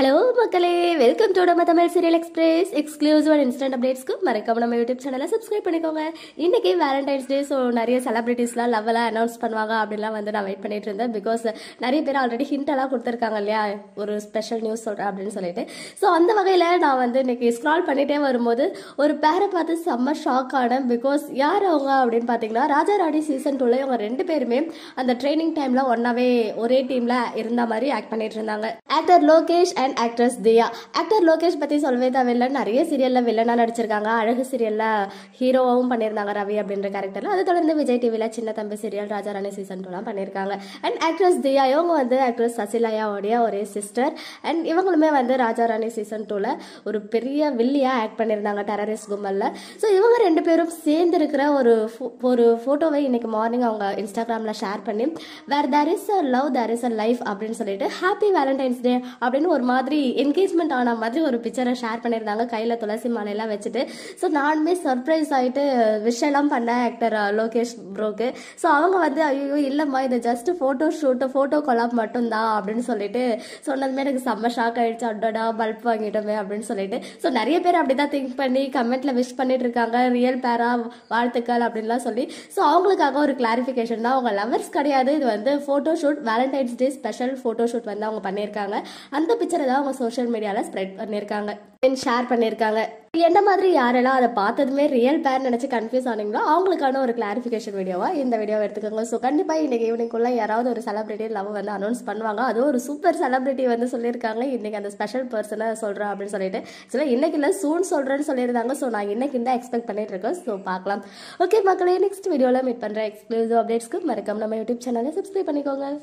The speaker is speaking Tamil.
ஹலோ மக்களே வெல்கம் டு நம்ம Tamil serial express exclusive and instant அப்டேட்ஸ்க்கு மறக்காம நம்ம யூடியூப் சேனலை சப்ஸ்கிரைப் பண்ணிக்கோங்க இன்னைக்கு வேலண்டைன்ஸ் டே ஸோ நிறைய செலிபிரிட்டிஸ்லாம் லவ்வெல்லாம் அனௌன்ஸ் பண்ணுவாங்க அப்படிலாம் வந்து நான் வெயிட் பண்ணிட்டு இருந்தேன் பிகாஸ் நிறைய பேர் ஆல்ரெடி ஹிண்டெல்லாம் கொடுத்துருக்காங்க இல்லையா ஒரு ஸ்பெஷல் நியூஸ் சொல்கிறேன் அப்படின்னு சொல்லிட்டு ஸோ அந்த வகையில் நான் வந்து இன்னைக்கு ஸ்க்ரால் பண்ணிகிட்டே வரும்போது ஒரு பேரை பார்த்து செம்ம ஷாக் ஆனேன் பிகாஸ் யார் அவங்க அப்படின்னு பார்த்தீங்கன்னா ராஜா ராணி சீசன் டூவில் இவங்க ரெண்டு பேருமே அந்த ட்ரைனிங் டைமில் ஒன்னாவே ஒரே டீமில் இருந்த மாதிரி ஆக்ட் பண்ணிட்டு இருந்தாங்க actor Lokesh and and actress Diya actor Lokesh பற்றி சொல்லவே தேவையில்லை நிறைய சீரியலில் வில்லனாக நடிச்சிருக்காங்க அழகு சீரியலில் ஹீரோவாகவும் பண்ணியிருந்தாங்க ரவி அப்படின்ற கேரக்டரில் அது தொடர்ந்து விஜய் டிவியில் சின்ன தம்பி சீரியல் ராஜா ராணி சீசன் டூலாம் பண்ணியிருக்காங்க அண்ட் ஆக்ட்ரஸ் தியா இவங்க வந்து ஆக்ட்ரஸ் சசிலாயாவுடைய ஒரே சிஸ்டர் அண்ட் இவங்களுமே வந்து ராஜா ராணி சீசன் டூவில் ஒரு பெரிய வில்லியாக ஆக்ட் பண்ணியிருந்தாங்க டெரரிஸ்ட் கும்பலில் ஸோ இவங்க ரெண்டு பேரும் சேர்ந்து இருக்கிற ஒரு ஒரு ஃபோட்டோவை இன்னைக்கு மார்னிங் அவங்க இன்ஸ்டாகிராமில் ஷேர் பண்ணி where there is a love there is a life அப்படின்னு சொல்லிட்டு ஹாப்பி வேலண்டைன்ஸ் டே அப்படின்னு ஒரு மாதிரி என்கேஜ்மெண்ட் ஆன மாதிரி ஒரு பிக்சரை ஷேர் பண்ணியிருந்தாங்க கையில் துளசி மாலையெல்லாம் வச்சுட்டு ஸோ நானுமே சர்ப்ரைஸ் ஆகிட்டு எல்லாம் பண்ணேன் ஆக்டர் லோகேஷ் ப்ரோக்கு ஸோ அவங்க வந்து ஐயோ இல்லைம்மா இது just photo shoot photo collab மட்டும்தான் அப்படின்னு சொல்லிட்டு சொன்னதுமே எனக்கு செம்ம ஷாக் ஆகிடுச்சு அடடா பல்ப் வாங்கிட்டோமே அப்படின்னு சொல்லிட்டு ஸோ நிறைய பேர் அப்படி தான் திங்க் பண்ணி கமெண்ட்டில் விஷ் பண்ணிட்டு இருக்காங்க ரியல் பேரா வாழ்த்துக்கள் அப்படின்லாம் சொல்லி ஸோ அவங்களுக்காக ஒரு கிளாரிஃபிகேஷன் தான் அவங்க லவர்ஸ் கிடையாது இது வந்து photo shoot Valentine's Day special photo shoot வந்து அவங்க பண்ணியிருக்காங்க அந்த பிக்சர் தான் அவங்க சோஷியல் மீடியாவில் ஸ்ப்ரெட் பண்ணியிருக்காங்க ஷேர் பண்ணியிருக்காங்க என்ன மாதிரி யாரெல்லாம் அதை பார்த்ததுமே ரியல் பேர் நினச்சி கன்ஃபியூஸ் ஆனீங்களோ அவங்களுக்கான ஒரு கிளாரிஃபிகேஷன் வீடியோவாக இந்த வீடியோவை எடுத்துக்கோங்க ஸோ கண்டிப்பாக இன்றைக்கி ஈவினிங்குள்ளே யாராவது ஒரு செலிபிரிட்டி லவ் வந்து அனௌன்ஸ் பண்ணுவாங்க அதுவும் ஒரு சூப்பர் செலிபிரிட்டி வந்து சொல்லியிருக்காங்க இன்றைக்கி அந்த ஸ்பெஷல் பர்சனை சொல்கிறேன் அப்படின்னு சொல்லிட்டு சில இன்னைக்கு இல்லை சூன் சொல்கிறேன்னு சொல்லியிருந்தாங்க ஸோ நான் இன்னைக்கு தான் எக்ஸ்பெக்ட் பண்ணிட்டு இருக்கேன் ஸோ பார்க்கலாம் ஓகே மக்களே நெக்ஸ்ட் வீடியோவில் மீட் பண்ணுற எக்ஸ்க்ளூசிவ் அப்டேட்ஸ்க்கு மறக்காம நம்ம யூடியூப் சேனலை சப்ஸ்கிரைப் பண்ணிக்கோங்க